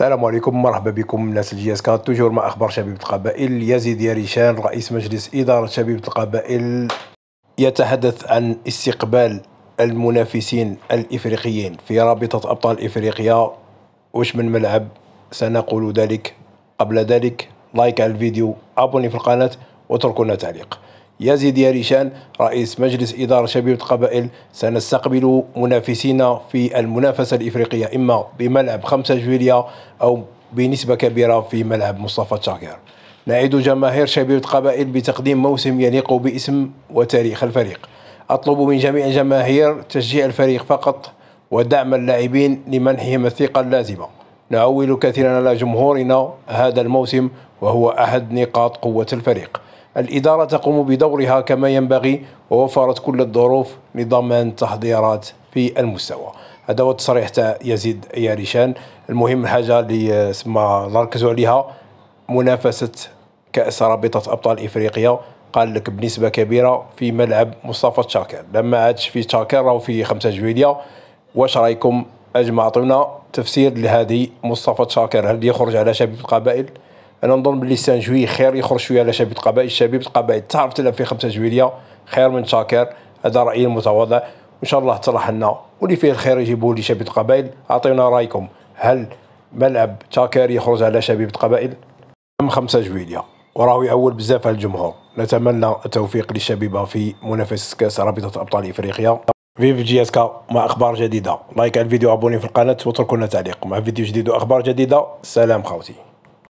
السلام عليكم مرحبا بكم ناس الجياس اس كان توجور مع اخبار شبيبه القبائل يزيد ياريشان رئيس مجلس اداره شبيبه القبائل يتحدث عن استقبال المنافسين الافريقيين في رابطه ابطال افريقيا وش من ملعب سنقول ذلك قبل ذلك لايك على الفيديو ابوني في القناه وتركونا تعليق يزيد ياريشان رئيس مجلس إدارة شبيبة قبائل سنستقبل منافسينا في المنافسة الإفريقية إما بملعب 5 جويليا أو بنسبة كبيرة في ملعب مصطفى تشاكر نعيد جماهير شبيبة قبائل بتقديم موسم يليق باسم وتاريخ الفريق أطلب من جميع الجماهير تشجيع الفريق فقط ودعم اللاعبين لمنحهم الثقة اللازمة نعول كثيرا على جمهورنا هذا الموسم وهو أحد نقاط قوة الفريق الإدارة تقوم بدورها كما ينبغي ووفرت كل الظروف لضمان تحضيرات في المستوى هذا هو التصريح تاع يزيد ياريشان المهم الحاجة اللي سما نركزوا عليها منافسة كأس رابطة أبطال إفريقيا قال لك بنسبة كبيرة في ملعب مصطفى تشاكر لما عادش في تشاكر أو في 5 جويليا واش رايكم اجمع عطونا تفسير لهذه مصطفى تشاكر هل يخرج على شبيب القبائل انا نظن بلي سان جوي خير يخرج شويه على شبيبه القبائل شبيبه القبائل تعرف تلعب في 5 جويليا خير من شاكر هذا رايي المتواضع وان شاء الله تصلح لنا واللي فيه الخير يجيبوه لشبيبه القبائل اعطيونا رايكم هل ملعب شاكر يخرج على شبيبه القبائل ام 5 جويليا وراه يعول بزاف على الجمهور نتمنى التوفيق للشبيبه في منافسه كاس رابطه ابطال افريقيا فيف جي اس كا مع اخبار جديده لايك على الفيديو ابوني في القناه واتركوا لنا تعليق مع فيديو جديد واخبار جديده سلام خوتي